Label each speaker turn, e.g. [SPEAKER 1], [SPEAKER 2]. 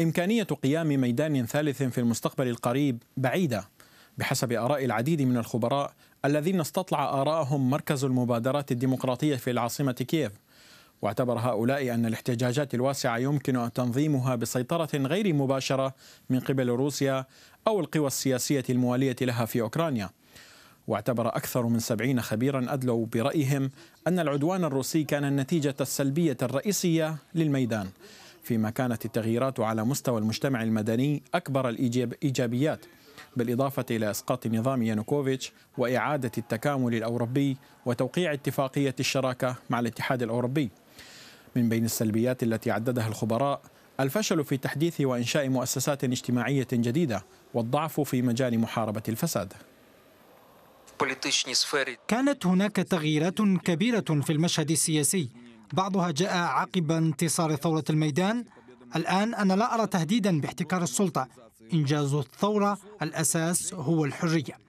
[SPEAKER 1] إمكانية قيام ميدان ثالث في المستقبل القريب بعيدة بحسب آراء العديد من الخبراء الذين استطلع آراءهم مركز المبادرات الديمقراطية في العاصمة كييف واعتبر هؤلاء أن الاحتجاجات الواسعة يمكن تنظيمها بسيطرة غير مباشرة من قبل روسيا أو القوى السياسية الموالية لها في أوكرانيا واعتبر أكثر من سبعين خبيرا أدلوا برأيهم أن العدوان الروسي كان النتيجة السلبية الرئيسية للميدان فيما كانت التغييرات على مستوى المجتمع المدني أكبر الإيجابيات بالإضافة إلى إسقاط نظام يانوكوفيتش وإعادة التكامل الأوروبي وتوقيع اتفاقية الشراكة مع الاتحاد الأوروبي من بين السلبيات التي عددها الخبراء الفشل في تحديث وإنشاء مؤسسات اجتماعية جديدة والضعف في مجال محاربة الفساد
[SPEAKER 2] كانت هناك تغييرات كبيرة في المشهد السياسي بعضها جاء عقب انتصار ثورة الميدان الآن أنا لا أرى تهديدا باحتكار السلطة إنجاز الثورة الأساس هو الحرية